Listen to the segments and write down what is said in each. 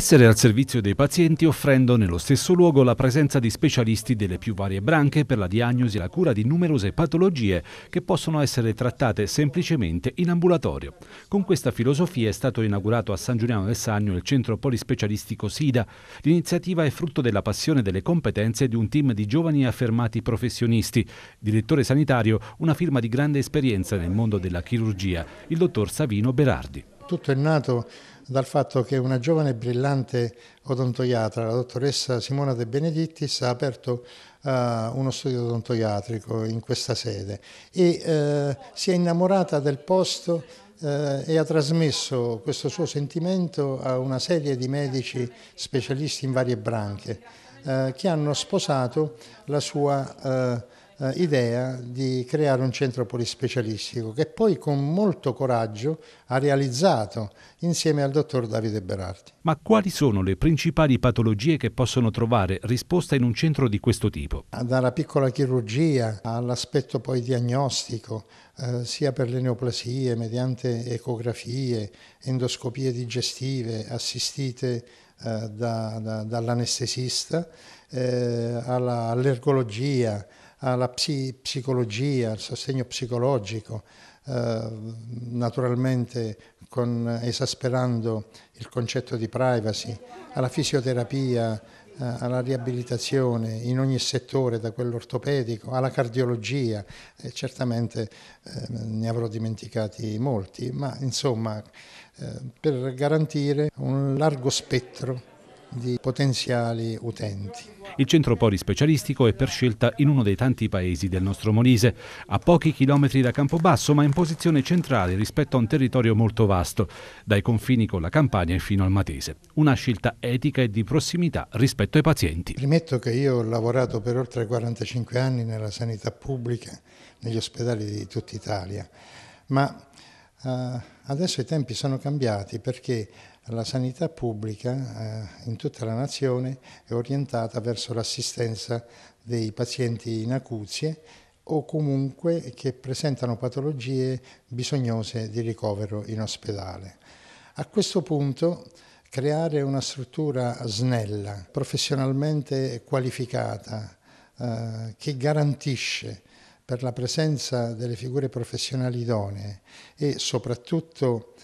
Essere al servizio dei pazienti offrendo nello stesso luogo la presenza di specialisti delle più varie branche per la diagnosi e la cura di numerose patologie che possono essere trattate semplicemente in ambulatorio. Con questa filosofia è stato inaugurato a San Giuliano del Sagno il centro polispecialistico SIDA. L'iniziativa è frutto della passione e delle competenze di un team di giovani e affermati professionisti. Direttore sanitario, una firma di grande esperienza nel mondo della chirurgia, il dottor Savino Berardi. Tutto è nato dal fatto che una giovane e brillante odontoiatra, la dottoressa Simona De Benedittis, ha aperto uh, uno studio odontoiatrico in questa sede e uh, si è innamorata del posto uh, e ha trasmesso questo suo sentimento a una serie di medici specialisti in varie branche che hanno sposato la sua eh, idea di creare un centro polispecialistico che poi con molto coraggio ha realizzato insieme al dottor Davide Berardi. Ma quali sono le principali patologie che possono trovare risposta in un centro di questo tipo? Dalla piccola chirurgia all'aspetto poi diagnostico, eh, sia per le neoplasie mediante ecografie, endoscopie digestive assistite eh, da, da, dall'anestesista, eh, all'ergologia, alla psi, psicologia, al sostegno psicologico, eh, naturalmente con, esasperando il concetto di privacy, alla fisioterapia, eh, alla riabilitazione in ogni settore, da quello ortopedico alla cardiologia, e certamente eh, ne avrò dimenticati molti, ma insomma eh, per garantire un largo spettro di potenziali utenti. Il centro polispecialistico è per scelta in uno dei tanti paesi del nostro Molise, a pochi chilometri da Campobasso ma in posizione centrale rispetto a un territorio molto vasto, dai confini con la Campania fino al Matese. Una scelta etica e di prossimità rispetto ai pazienti. Rimetto che io ho lavorato per oltre 45 anni nella sanità pubblica, negli ospedali di tutta Italia, ma eh, adesso i tempi sono cambiati perché la sanità pubblica eh, in tutta la nazione è orientata verso l'assistenza dei pazienti in acuzie o comunque che presentano patologie bisognose di ricovero in ospedale. A questo punto creare una struttura snella, professionalmente qualificata, eh, che garantisce per la presenza delle figure professionali idonee e soprattutto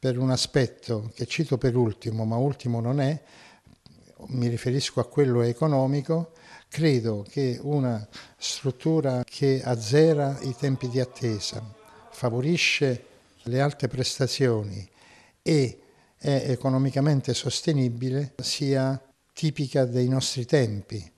per un aspetto che cito per ultimo, ma ultimo non è, mi riferisco a quello economico, credo che una struttura che azzera i tempi di attesa, favorisce le alte prestazioni e è economicamente sostenibile sia tipica dei nostri tempi